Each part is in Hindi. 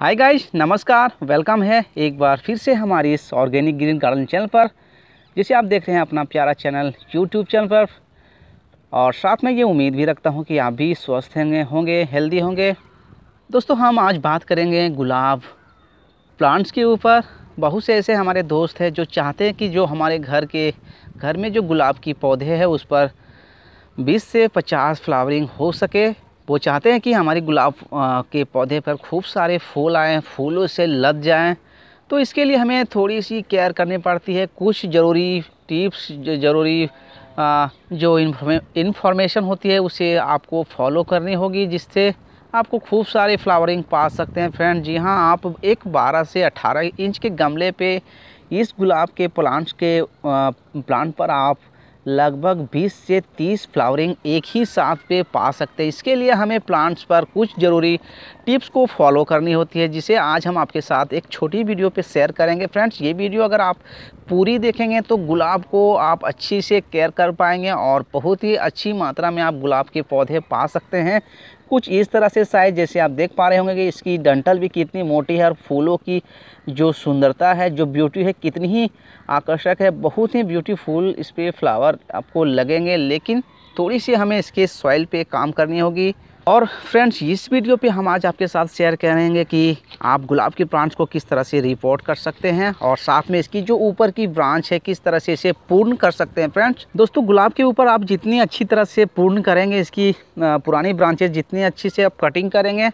हाय गाइस नमस्कार वेलकम है एक बार फिर से हमारी इस ऑर्गेनिक ग्रीन गार्डन चैनल पर जिसे आप देख रहे हैं अपना प्यारा चैनल यूट्यूब चैनल पर और साथ में ये उम्मीद भी रखता हूँ कि आप भी स्वस्थ होंगे होंगे हेल्दी होंगे दोस्तों हम आज बात करेंगे गुलाब प्लांट्स के ऊपर बहुत से ऐसे हमारे दोस्त हैं जो चाहते हैं कि जो हमारे घर के घर में जो गुलाब की पौधे हैं उस पर बीस से पचास फ्लावरिंग हो सके वो चाहते हैं कि हमारे गुलाब के पौधे पर खूब सारे फूल आएँ फूलों से लद जाएँ तो इसके लिए हमें थोड़ी सी केयर करनी पड़ती है कुछ ज़रूरी टिप्स ज़रूरी जो इन्फॉर्मेशन होती है उसे आपको फॉलो करनी होगी जिससे आपको खूब सारे फ्लावरिंग पा सकते हैं फ्रेंड जी हाँ आप एक 12 से 18 इंच के गमले पे इस गुलाब के प्लांट्स के प्लांट पर आप लगभग 20 से 30 फ्लावरिंग एक ही साथ पे पा सकते हैं इसके लिए हमें प्लांट्स पर कुछ ज़रूरी टिप्स को फॉलो करनी होती है जिसे आज हम आपके साथ एक छोटी वीडियो पे शेयर करेंगे फ्रेंड्स ये वीडियो अगर आप पूरी देखेंगे तो गुलाब को आप अच्छी से केयर कर पाएंगे और बहुत ही अच्छी मात्रा में आप गुलाब के पौधे पा सकते हैं कुछ इस तरह से साइज जैसे आप देख पा रहे होंगे कि इसकी डंटल भी कितनी मोटी है और फूलों की जो सुंदरता है जो ब्यूटी है कितनी ही आकर्षक है बहुत ही ब्यूटीफुल इस पर फ्लावर आपको लगेंगे लेकिन थोड़ी सी हमें इसके सॉइल पे काम करनी होगी और फ्रेंड्स इस वीडियो पे हम आज आपके साथ शेयर करेंगे कि आप गुलाब की ब्रांच को किस तरह से रिपोर्ट कर सकते हैं और साथ में इसकी जो ऊपर की ब्रांच है किस तरह से इसे पूर्ण कर सकते हैं फ्रेंड्स दोस्तों गुलाब के ऊपर आप जितनी अच्छी तरह से पूर्ण करेंगे इसकी पुरानी ब्रांचेज जितनी अच्छी से आप कटिंग करेंगे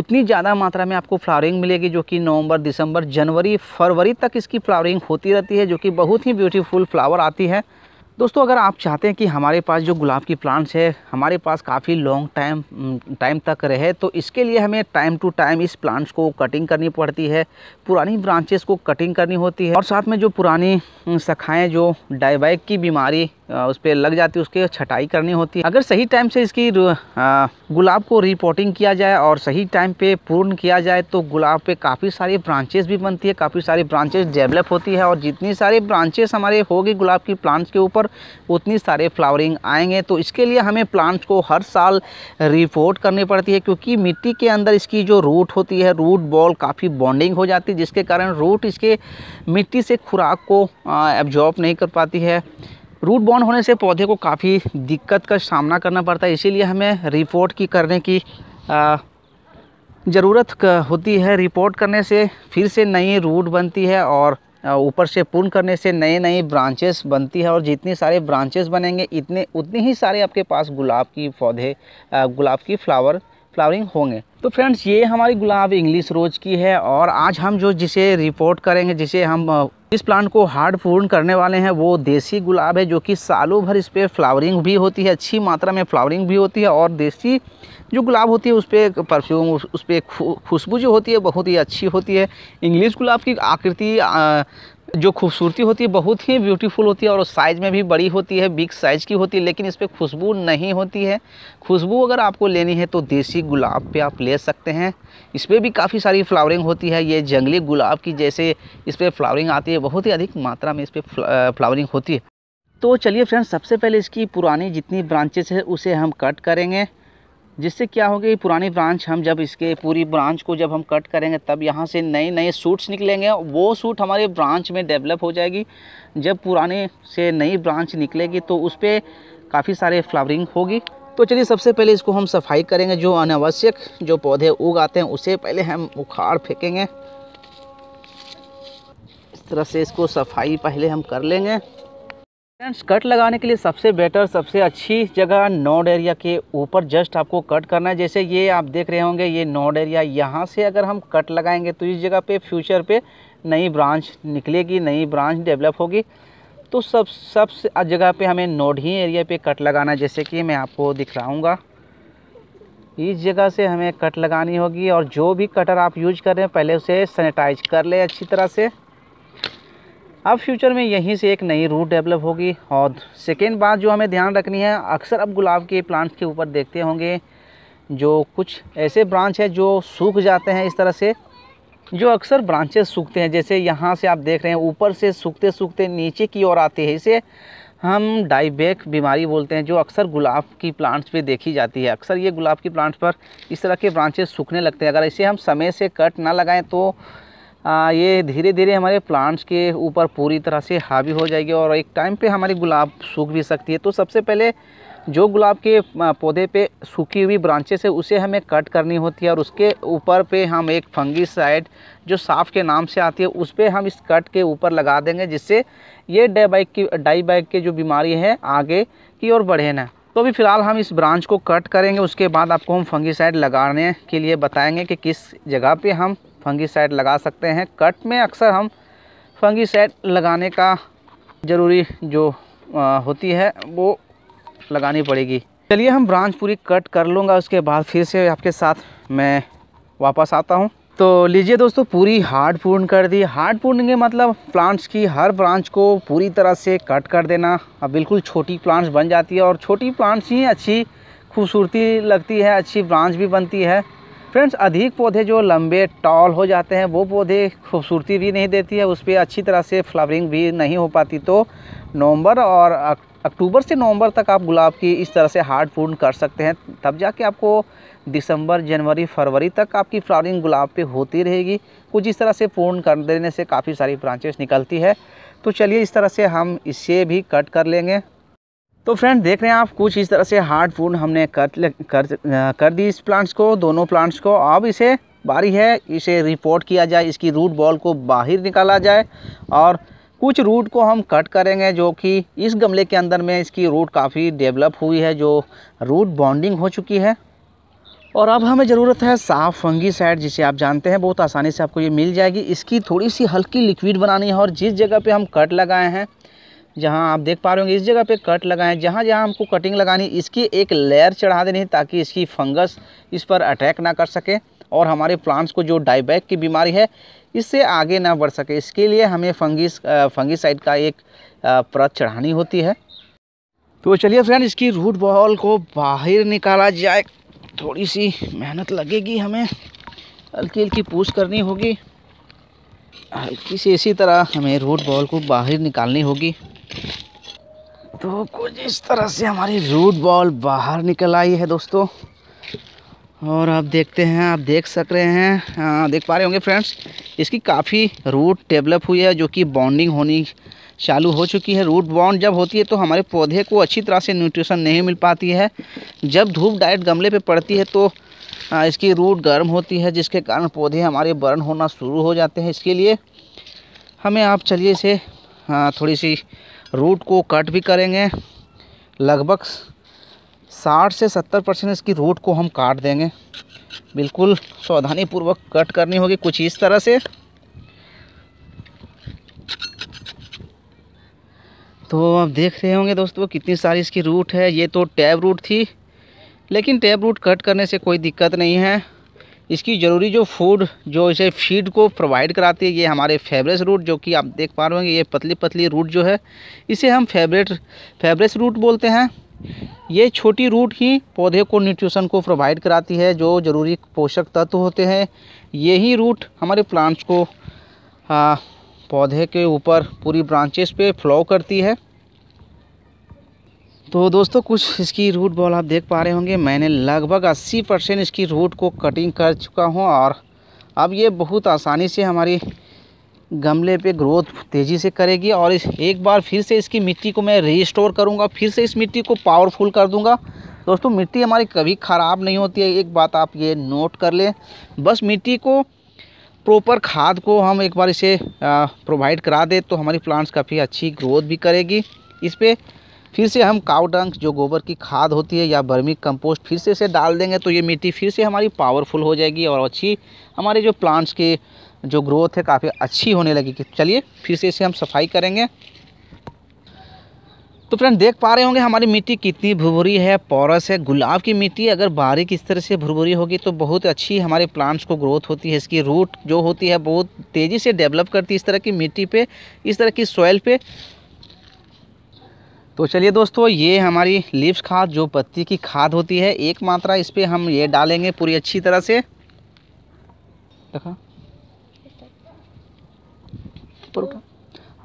उतनी ज़्यादा मात्रा में आपको फ्लावरिंग मिलेगी जो कि नवंबर दिसंबर जनवरी फरवरी तक इसकी फ्लावरिंग होती रहती है जो कि बहुत ही ब्यूटीफुल फ्लावर आती है दोस्तों अगर आप चाहते हैं कि हमारे पास जो गुलाब की प्लांट्स है हमारे पास काफ़ी लॉन्ग टाइम टाइम तक रहे तो इसके लिए हमें टाइम टू टाइम इस प्लांट्स को कटिंग करनी पड़ती है पुरानी ब्रांचेस को कटिंग करनी होती है और साथ में जो पुरानी mm, शाखाएँ जो डायबैक की बीमारी उस पर लग जाती है उसके छटाई करनी होती है अगर सही टाइम से इसकी गुलाब को रिपोर्टिंग किया जाए और सही टाइम पर पूर्ण किया जाए तो गुलाब पर काफ़ी सारी ब्रांचेस भी बनती है काफ़ी सारी ब्रांचेस डेवलप होती है और जितनी सारी ब्रांचेस हमारे होगी गुलाब की प्लांट्स के ऊपर उतनी सारे फ्लावरिंग आएंगे तो इसके लिए हमें प्लांट्स को हर साल रिपोर्ट करनी पड़ती है क्योंकि मिट्टी के अंदर इसकी जो रूट होती है रूट बॉल काफ़ी बॉन्डिंग हो जाती है जिसके कारण रूट इसके मिट्टी से खुराक को एब्जॉर्ब नहीं कर पाती है रूट बॉन्ड होने से पौधे को काफ़ी दिक्कत का सामना करना पड़ता है इसीलिए हमें रिपोर्ट की करने की ज़रूरत होती है रिपोर्ट करने से फिर से नई रूट बनती है और ऊपर से पूर्ण करने से नए नए ब्रांचेस बनती है और जितने सारे ब्रांचेस बनेंगे इतने उतने ही सारे आपके पास गुलाब की पौधे गुलाब की फ्लावर फ्लावरिंग होंगे तो फ्रेंड्स ये हमारी गुलाब इंग्लिश रोज़ की है और आज हम जो जिसे रिपोर्ट करेंगे जिसे हम इस प्लांट को हार्ड पूर्ण करने वाले हैं वो देसी गुलाब है जो कि सालों भर इस पर फ्लावरिंग भी होती है अच्छी मात्रा में फ्लावरिंग भी होती है और देसी जो गुलाब होती है उस पर परफ्यूम उस पर खुशबू जो होती है बहुत ही अच्छी होती है इंग्लिश गुलाब की आकृति जो खूबसूरती होती है बहुत ही ब्यूटीफुल होती है और साइज़ में भी बड़ी होती है बिग साइज़ की होती है लेकिन इस पर खुशबू नहीं होती है खुशबू अगर आपको लेनी है तो देसी गुलाब पे आप ले सकते हैं इस पर भी काफ़ी सारी फ्लावरिंग होती है ये जंगली गुलाब की जैसे इस पर फ्लावरिंग आती है बहुत ही अधिक मात्रा में इस पर फ्लावरिंग होती है तो चलिए फ्रेंड्स सबसे पहले इसकी पुरानी जितनी ब्रांचेस है उसे हम कट करेंगे जिससे क्या होगा ये पुरानी ब्रांच हम जब इसके पूरी ब्रांच को जब हम कट करेंगे तब यहाँ से नए नए सूट्स निकलेंगे वो सूट हमारे ब्रांच में डेवलप हो जाएगी जब पुराने से नई ब्रांच निकलेगी तो उस पर काफ़ी सारे फ्लावरिंग होगी तो चलिए सबसे पहले इसको हम सफाई करेंगे जो अनावश्यक जो पौधे उगाते हैं उसे पहले हम उखाड़ फेंकेंगे इस तरह से इसको सफाई पहले हम कर लेंगे फ्रेंड्स कट लगाने के लिए सबसे बेटर सबसे अच्छी जगह नोड एरिया के ऊपर जस्ट आपको कट करना है जैसे ये आप देख रहे होंगे ये नोड एरिया यहाँ से अगर हम कट लगाएंगे तो इस जगह पे फ्यूचर पे नई ब्रांच निकलेगी नई ब्रांच डेवलप होगी तो सब सब जगह पे हमें नोड ही एरिया पे कट लगाना है जैसे कि मैं आपको दिखाऊँगा इस जगह से हमें कट लगानी होगी और जो भी कटर आप यूज कर रहे हैं पहले उसे सैनिटाइज कर लें अच्छी तरह से अब फ्यूचर में यहीं से एक नई रूट डेवलप होगी और सेकेंड बात जो हमें ध्यान रखनी है अक्सर अब गुलाब के प्लांट्स के ऊपर देखते होंगे जो कुछ ऐसे ब्रांच है जो सूख जाते हैं इस तरह से जो अक्सर ब्रांचेस सूखते हैं जैसे यहाँ से आप देख रहे हैं ऊपर से सूखते सूखते नीचे की ओर आते हैं इसे हम डाइबेक बीमारी बोलते हैं जो अक्सर गुलाब की प्लांट्स पे देखी जाती है अक्सर ये गुलाब की प्लांट्स पर इस तरह के ब्रांचेस सूखने लगते हैं अगर इसे हम समय से कट ना लगाएं तो आ, ये धीरे धीरे हमारे प्लांट्स के ऊपर पूरी तरह से हावी हो जाएगी और एक टाइम पे हमारी गुलाब सूख भी सकती है तो सबसे पहले जो गुलाब के पौधे पे सूखी हुई ब्रांचेस है उसे हमें कट करनी होती है और उसके ऊपर पे हम एक फंगीसाइड जो साफ़ के नाम से आती है उस पर हम इस कट के ऊपर लगा देंगे जिससे ये डाईबाइक की डाईबाइक के जो बीमारी है आगे की ओर बढ़े ना तो अभी फ़िलहाल हम इस ब्रांच को कट करेंगे उसके बाद आपको हम फंगीसाइड लगाने के लिए बताएंगे कि किस जगह पे हम फंगीसाइड लगा सकते हैं कट में अक्सर हम फंगीसाइड लगाने का ज़रूरी जो आ, होती है वो लगानी पड़ेगी चलिए हम ब्रांच पूरी कट कर लूँगा उसके बाद फिर से आपके साथ मैं वापस आता हूँ तो लीजिए दोस्तों पूरी हार्ड पूर्ण कर दी हार्ड पूर्ण के मतलब प्लांट्स की हर ब्रांच को पूरी तरह से कट कर देना अब बिल्कुल छोटी प्लांट्स बन जाती है और छोटी प्लांट्स ही अच्छी खूबसूरती लगती है अच्छी ब्रांच भी बनती है फ्रेंड्स अधिक पौधे जो लंबे टॉल हो जाते हैं वो पौधे खूबसूरती भी नहीं देती है उस पर अच्छी तरह से फ्लावरिंग भी नहीं हो पाती तो नवंबर और अक्टूबर से नवंबर तक आप गुलाब की इस तरह से हार्ड पूर्ण कर सकते हैं तब जाके आपको दिसंबर जनवरी फरवरी तक आपकी फ्लावरिंग गुलाब पे होती रहेगी कुछ इस तरह से पूर्ण कर देने से काफ़ी सारी ब्रांचेस निकलती है तो चलिए इस तरह से हम इसे भी कट कर लेंगे तो फ्रेंड देख रहे हैं आप कुछ इस तरह से हार्ड फूड हमने कर कर कर दी इस प्लांट्स को दोनों प्लांट्स को अब इसे बारी है इसे रिपोर्ट किया जाए इसकी रूट बॉल को बाहर निकाला जाए और कुछ रूट को हम कट करेंगे जो कि इस गमले के अंदर में इसकी रूट काफ़ी डेवलप हुई है जो रूट बॉन्डिंग हो चुकी है और अब हमें ज़रूरत है साफ़ फंगी साइड जिसे आप जानते हैं बहुत आसानी से आपको ये मिल जाएगी इसकी थोड़ी सी हल्की लिक्विड बनानी है और जिस जगह पे हम कट लगाए हैं जहाँ आप देख पा रहे होंगे इस जगह पे कट लगाएं जहाँ जहाँ हमको कटिंग लगानी इसकी एक लेयर चढ़ा देनी है ताकि इसकी फंगस इस पर अटैक ना कर सके और हमारे प्लांट्स को जो डाईबैक की बीमारी है इससे आगे ना बढ़ सके इसके लिए हमें फंगिस फंगिसाइड का एक परत चढ़ानी होती है तो चलिए फ्रेंड इसकी रूट बॉल को बाहर निकाला जाए थोड़ी सी मेहनत लगेगी हमें हल्की हल्की पूछ करनी होगी हल्की से इसी तरह हमें रूट बॉल को बाहर निकालनी होगी तो कुछ इस तरह से हमारी रूट बॉल बाहर निकल आई है दोस्तों और आप देखते हैं आप देख सक रहे हैं आ, हाँ, देख पा रहे होंगे फ्रेंड्स इसकी काफ़ी रूट डेवलप हुई है जो कि बॉन्डिंग होनी चालू हो चुकी है रूट बॉन्ड जब होती है तो हमारे पौधे को अच्छी तरह से न्यूट्रिशन नहीं मिल पाती है जब धूप डायरेक्ट गमले पे पड़ती है तो आ, हाँ, इसकी रूट गर्म होती है जिसके कारण पौधे हमारे बर्न होना शुरू हो जाते हैं इसके लिए हमें आप चलिए इसे हाँ, थोड़ी सी रूट को कट भी करेंगे लगभग साठ से सत्तर परसेंट इसकी रूट को हम काट देंगे बिल्कुल सावधानीपूर्वक कट करनी होगी कुछ इस तरह से तो आप देख रहे होंगे दोस्तों कितनी सारी इसकी रूट है ये तो टैब रूट थी लेकिन टैब रूट कट करने से कोई दिक्कत नहीं है इसकी ज़रूरी जो फूड जो इसे फीड को प्रोवाइड कराती है ये हमारे फेवरेट रूट जो कि आप देख पा रहे होंगे ये पतली पतली रूट जो है इसे हम फेवरेट फेवरेट रूट बोलते हैं ये छोटी रूट ही पौधे को न्यूट्रिशन को प्रोवाइड कराती है जो ज़रूरी पोषक तत्व होते हैं यही रूट हमारे प्लांट्स को आ, पौधे के ऊपर पूरी ब्रांचेस पे फ्लो करती है तो दोस्तों कुछ इसकी रूट बॉल आप देख पा रहे होंगे मैंने लगभग 80 परसेंट इसकी रूट को कटिंग कर चुका हूँ और अब ये बहुत आसानी से हमारी गमले पे ग्रोथ तेज़ी से करेगी और इस एक बार फिर से इसकी मिट्टी को मैं रिस्टोर करूँगा फिर से इस मिट्टी को पावरफुल कर दूँगा दोस्तों मिट्टी हमारी कभी ख़राब नहीं होती है एक बात आप ये नोट कर लें बस मिट्टी को प्रॉपर खाद को हम एक बार इसे प्रोवाइड करा दें तो हमारी प्लांट्स काफ़ी अच्छी ग्रोथ भी करेगी इस पर फिर से हम काव डंक जो गोबर की खाद होती है या बर्मी कंपोस्ट फिर से इसे डाल देंगे तो ये मिट्टी फिर से हमारी पावरफुल हो जाएगी और अच्छी हमारे जो प्लांट्स की जो ग्रोथ है काफ़ी अच्छी होने लगेगी चलिए फिर से इसे हम सफाई करेंगे तो फ्रेंड देख पा रहे होंगे हमारी मिट्टी कितनी भुरभुरी है पौरस है गुलाब की मिट्टी अगर बारीक इस तरह से भुरभुरी होगी तो बहुत अच्छी हमारे प्लांट्स को ग्रोथ होती है इसकी रूट जो होती है बहुत तेज़ी से डेवलप करती है इस तरह की मिट्टी पे इस तरह की सॉइल पे तो चलिए दोस्तों ये हमारी लिप्स खाद जो पत्ती की खाद होती है एक मात्रा इस पर हम ये डालेंगे पूरी अच्छी तरह से देखा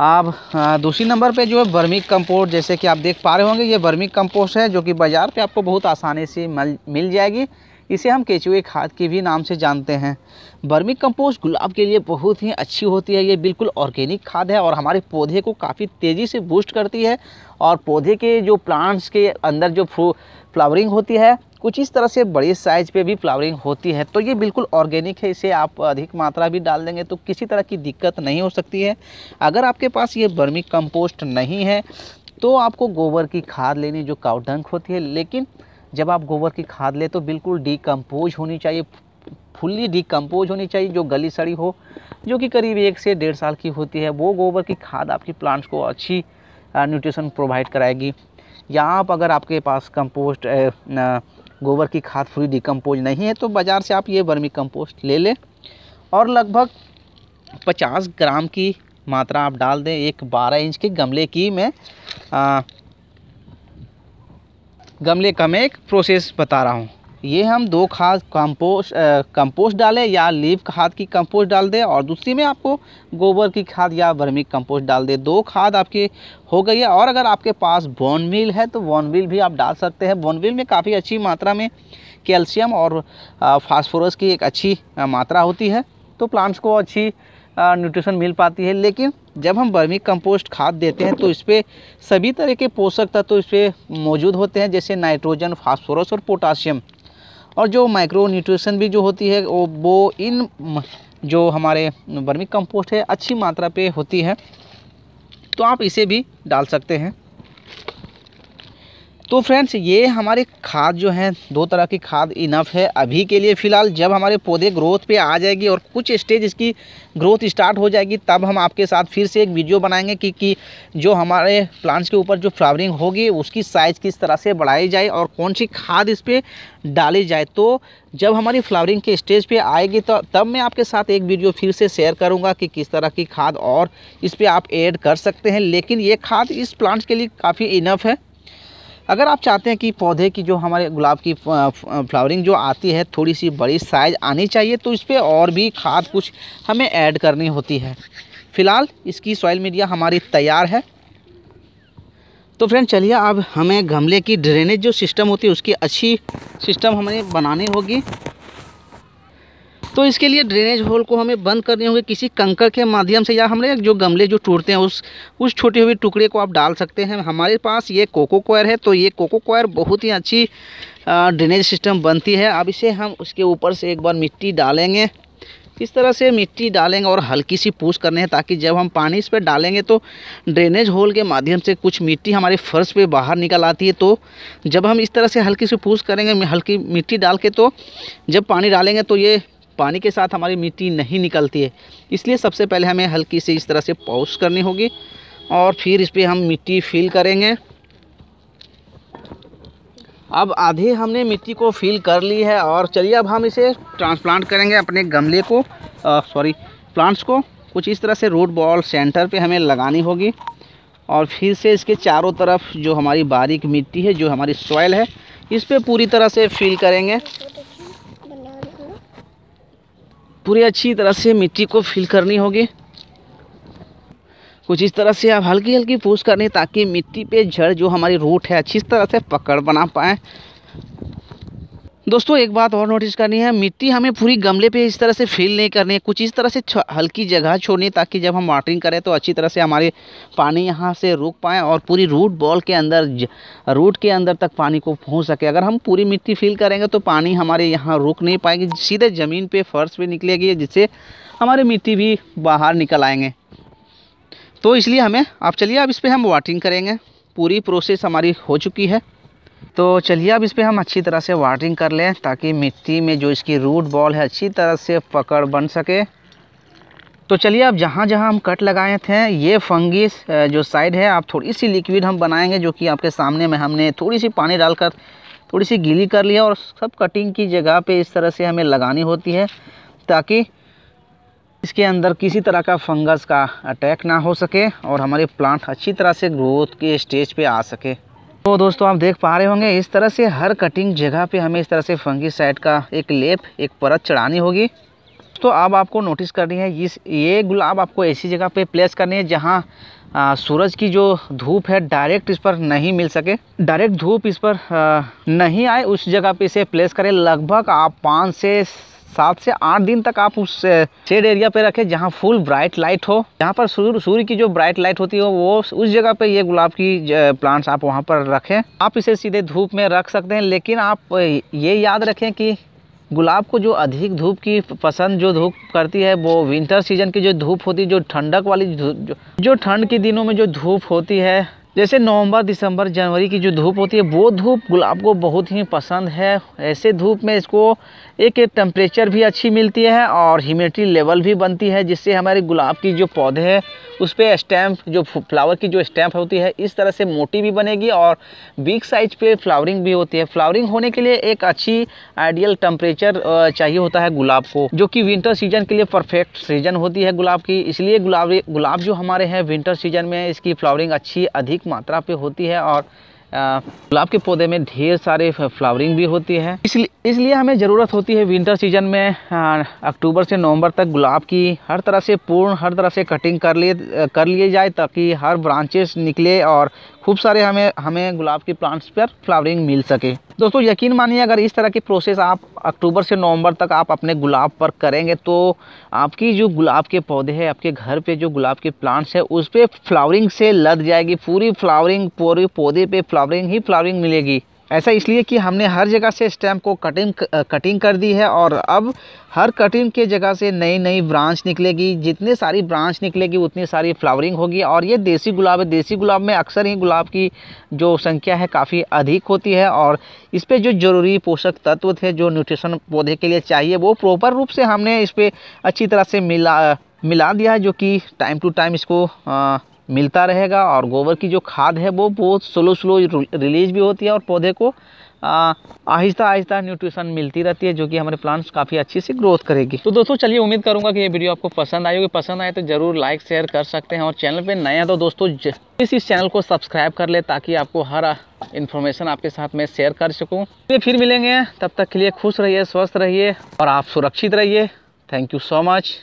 आप दूसरी नंबर पे जो है बर्मिक कंपोस्ट जैसे कि आप देख पा रहे होंगे ये बर्मिक कंपोस्ट है जो कि बाज़ार पे आपको बहुत आसानी से मल मिल जाएगी इसे हम केचुए खाद के भी नाम से जानते हैं बर्मिक कंपोस्ट गुलाब के लिए बहुत ही अच्छी होती है ये बिल्कुल ऑर्गेनिक खाद है और हमारे पौधे को काफ़ी तेज़ी से बूस्ट करती है और पौधे के जो प्लांट्स के अंदर जो फ्लावरिंग होती है कुछ इस तरह से बड़े साइज पे भी फ्लावरिंग होती है तो ये बिल्कुल ऑर्गेनिक है इसे आप अधिक मात्रा भी डाल देंगे तो किसी तरह की दिक्कत नहीं हो सकती है अगर आपके पास ये बर्मी कंपोस्ट नहीं है तो आपको गोबर की खाद लेनी जो काउडंक होती है लेकिन जब आप गोबर की खाद ले तो बिल्कुल डिकम्पोज होनी चाहिए फुल्ली डिकम्पोज होनी चाहिए जो गली सड़ी हो जो कि करीब एक से डेढ़ साल की होती है वो गोबर की खाद आपकी प्लांट्स को अच्छी न्यूट्रिशन प्रोवाइड कराएगी यहाँ आप अगर आपके पास कंपोस्ट गोबर की खाद फ्री डिकम्पोज नहीं है तो बाज़ार से आप ये वर्मी कंपोस्ट ले लें और लगभग पचास ग्राम की मात्रा आप डाल दें एक बारह इंच के गमले की मैं आ, गमले का मैं एक प्रोसेस बता रहा हूँ ये हम दो खाद कंपोस्ट कंपोस्ट डालें या लीव खाद की कंपोस्ट डाल दें और दूसरी में आपको गोबर की खाद या वर्मी कंपोस्ट डाल दें दो खाद आपके हो गई है और अगर आपके पास बॉनविल है तो बॉनविल भी आप डाल सकते हैं बॉनविल में काफ़ी अच्छी मात्रा में कैल्शियम और फास्फोरस की एक अच्छी मात्रा होती है तो प्लांट्स को अच्छी न्यूट्रिशन मिल पाती है लेकिन जब हम बर्मी कंपोस्ट खाद देते हैं तो इस पर सभी तरह के पोषक तत्व तो इस पर मौजूद होते हैं जैसे नाइट्रोजन फास्फोरस और पोटासियम और जो माइक्रो न्यूट्रिशन भी जो होती है वो वो इन जो हमारे वर्मी कंपोस्ट है अच्छी मात्रा पे होती है तो आप इसे भी डाल सकते हैं तो फ्रेंड्स ये हमारे खाद जो है दो तरह की खाद इनफ है अभी के लिए फ़िलहाल जब हमारे पौधे ग्रोथ पे आ जाएगी और कुछ स्टेज इसकी ग्रोथ स्टार्ट हो जाएगी तब हम आपके साथ फिर से एक वीडियो बनाएंगे कि, कि जो हमारे प्लांट्स के ऊपर जो फ्लावरिंग होगी उसकी साइज़ किस तरह से बढ़ाई जाए और कौन सी खाद इस पर डाली जाए तो जब हमारी फ्लावरिंग के स्टेज पे आएगी तो तब मैं आपके साथ एक वीडियो फिर से शेयर करूंगा कि किस तरह की खाद और इस पर आप ऐड कर सकते हैं लेकिन ये खाद इस प्लांट्स के लिए काफ़ी इनफ है अगर आप चाहते हैं कि पौधे की जो हमारे गुलाब की फ्लावरिंग जो आती है थोड़ी सी बड़ी साइज आनी चाहिए तो इस पर और भी खाद कुछ हमें ऐड करनी होती है फ़िलहाल इसकी सॉइल मीडिया हमारी तैयार है तो फ्रेंड चलिए अब हमें गमले की ड्रेनेज जो सिस्टम होती है उसकी अच्छी सिस्टम हमें बनानी होगी तो इसके लिए ड्रेनेज होल को हमें बंद करने होंगे किसी कंकर के माध्यम से या हमने जो गमले जो टूटते हैं उस उस छोटे हुए टुकड़े को आप डाल सकते हैं हमारे पास ये कोको कोयर है तो ये कोको क्वायर बहुत ही अच्छी ड्रेनेज सिस्टम बनती है अब इसे हम उसके ऊपर से एक बार मिट्टी डालेंगे इस तरह से मिट्टी डालेंगे और हल्की सी पूछ करने हैं ताकि जब हम पानी इस पर डालेंगे तो ड्रेनेज होल के माध्यम से कुछ मिट्टी हमारे फर्श पे बाहर निकल आती है तो जब हम इस तरह से हल्की सी पूछ करेंगे हल्की मिट्टी डाल के तो जब पानी डालेंगे तो ये पानी के साथ हमारी मिट्टी नहीं निकलती है इसलिए सबसे पहले हमें हल्की से इस तरह से पॉश करनी होगी और फिर इस पर हम मिट्टी फिल करेंगे अब आधे हमने मिट्टी को फिल कर ली है और चलिए अब हम इसे ट्रांसप्लांट करेंगे अपने गमले को सॉरी प्लांट्स को कुछ इस तरह से रूट बॉल सेंटर पे हमें लगानी होगी और फिर से इसके चारों तरफ जो हमारी बारीक मिट्टी है जो हमारी सॉयल है इस पर पूरी तरह से फिल करेंगे पूरी अच्छी तरह से मिट्टी को फिल करनी होगी कुछ इस तरह से आप हल्की हल्की पूछ करनी ताकि मिट्टी पे जड़ जो हमारी रूट है अच्छी तरह से पकड़ बना पाए दोस्तों एक बात और नोटिस करनी है मिट्टी हमें पूरी गमले पे इस तरह से फील नहीं करनी है कुछ इस तरह से हल्की जगह छोड़नी है ताकि जब हम वाटरिंग करें तो अच्छी तरह से हमारे पानी यहाँ से रुक पाएँ और पूरी रूट बॉल के अंदर रूट के अंदर तक पानी को पहुँच सके अगर हम पूरी मिट्टी फील करेंगे तो पानी हमारे यहाँ रुक नहीं पाएगी सीधे ज़मीन पर फर्श पर निकलेगी जिससे हमारी मिट्टी भी बाहर निकल आएंगे तो इसलिए हमें आप चलिए अब इस पर हम वाटरिंग करेंगे पूरी प्रोसेस हमारी हो चुकी है तो चलिए अब इस पर हम अच्छी तरह से वाटरिंग कर लें ताकि मिट्टी में जो इसकी रूट बॉल है अच्छी तरह से पकड़ बन सके तो चलिए अब जहाँ जहाँ हम कट लगाए थे ये फंगिस जो साइड है आप थोड़ी सी लिक्विड हम बनाएंगे जो कि आपके सामने में हमने थोड़ी सी पानी डालकर थोड़ी सी गीली कर लिया और सब कटिंग की जगह पे इस तरह से हमें लगानी होती है ताकि इसके अंदर किसी तरह का फंगस का अटैक ना हो सके और हमारे प्लांट अच्छी तरह से ग्रोथ के स्टेज पर आ सके तो दोस्तों आप देख पा रहे होंगे इस तरह से हर कटिंग जगह पे हमें इस तरह से फंगी साइड का एक लेप एक परत चढ़ानी होगी तो अब आपको नोटिस करनी है इस ये गुलाब आपको ऐसी जगह पे प्लेस करनी है जहाँ सूरज की जो धूप है डायरेक्ट इस पर नहीं मिल सके डायरेक्ट धूप इस पर आ, नहीं आए उस जगह पे इसे प्लेस करें लगभग आप पाँच से सात से आठ दिन तक आप उस शेड एरिया पे रखें जहाँ फुल ब्राइट लाइट हो जहाँ पर सूर्य सूर्य की जो ब्राइट लाइट होती हो, वो उस जगह पे ये गुलाब की प्लांट्स आप वहाँ पर रखें आप इसे सीधे धूप में रख सकते हैं लेकिन आप ये याद रखें कि गुलाब को जो अधिक धूप की पसंद जो धूप करती है वो विंटर सीजन की जो धूप होती है जो ठंडक वाली जो ठंड के दिनों में जो धूप होती है जैसे नवंबर दिसंबर जनवरी की जो धूप होती है वो धूप गुलाब को बहुत ही पसंद है ऐसे धूप में इसको एक टेम्परेचर भी अच्छी मिलती है और ह्यूमिडिटी लेवल भी बनती है जिससे हमारे गुलाब की जो पौधे हैं उस पर स्टैम्प जो फ्लावर की जो स्टैम्प होती है इस तरह से मोटी भी बनेगी और बिग साइज पे फ्लावरिंग भी होती है फ्लावरिंग होने के लिए एक अच्छी आइडियल टेम्परेचर चाहिए होता है गुलाब को जो कि विंटर सीजन के लिए परफेक्ट सीजन होती है गुलाब की इसलिए गुलाब गुलाब जो हमारे हैं विंटर सीजन में इसकी फ्लावरिंग अच्छी अधिक मात्रा पर होती है और गुलाब के पौधे में ढेर सारे फ्लावरिंग भी होती है इसलिए इसलिए हमें ज़रूरत होती है विंटर सीजन में अक्टूबर से नवंबर तक गुलाब की हर तरह से पूर्ण हर तरह से कटिंग कर लिए कर लिए जाए ताकि हर ब्रांचेस निकले और खूब सारे हमें हमें गुलाब के प्लांट्स पर फ्लावरिंग मिल सके दोस्तों यकीन मानिए अगर इस तरह की प्रोसेस आप अक्टूबर से नवंबर तक आप अपने गुलाब पर करेंगे तो आपकी जो गुलाब के पौधे हैं आपके घर पे जो गुलाब के प्लांट्स हैं उस पर फ्लावरिंग से लद जाएगी पूरी फ्लावरिंग पूरे पौधे पे फ्लावरिंग ही फ्लावरिंग मिलेगी ऐसा इसलिए कि हमने हर जगह से स्टेम को कटिंग कटिंग कर दी है और अब हर कटिंग के जगह से नई नई ब्रांच निकलेगी जितने सारी ब्रांच निकलेगी उतनी सारी फ्लावरिंग होगी और ये देसी गुलाब है देसी गुलाब में अक्सर ही गुलाब की जो संख्या है काफ़ी अधिक होती है और इस पर जो ज़रूरी पोषक तत्व थे जो न्यूट्रिशन पौधे के लिए चाहिए वो प्रॉपर रूप से हमने इस पर अच्छी तरह से मिला मिला दिया है जो कि टाइम टू टाइम इसको आ, मिलता रहेगा और गोबर की जो खाद है वो बहुत स्लो स्लो रिलीज भी होती है और पौधे को आहिस्ता आहिस्ता न्यूट्रिशन मिलती रहती है जो कि हमारे प्लांट्स काफ़ी अच्छे से ग्रोथ करेगी तो दोस्तों चलिए उम्मीद करूंगा कि ये वीडियो आपको पसंद आई होगी पसंद आए तो ज़रूर लाइक शेयर कर सकते हैं और चैनल पे नए हैं तो दोस्तों इस इस चैनल को सब्सक्राइब कर ले ताकि आपको हर इन्फॉर्मेशन आपके साथ मैं शेयर कर सकूँ फिर मिलेंगे तब तक के लिए खुश रहिए स्वस्थ रहिए और आप सुरक्षित रहिए थैंक यू सो मच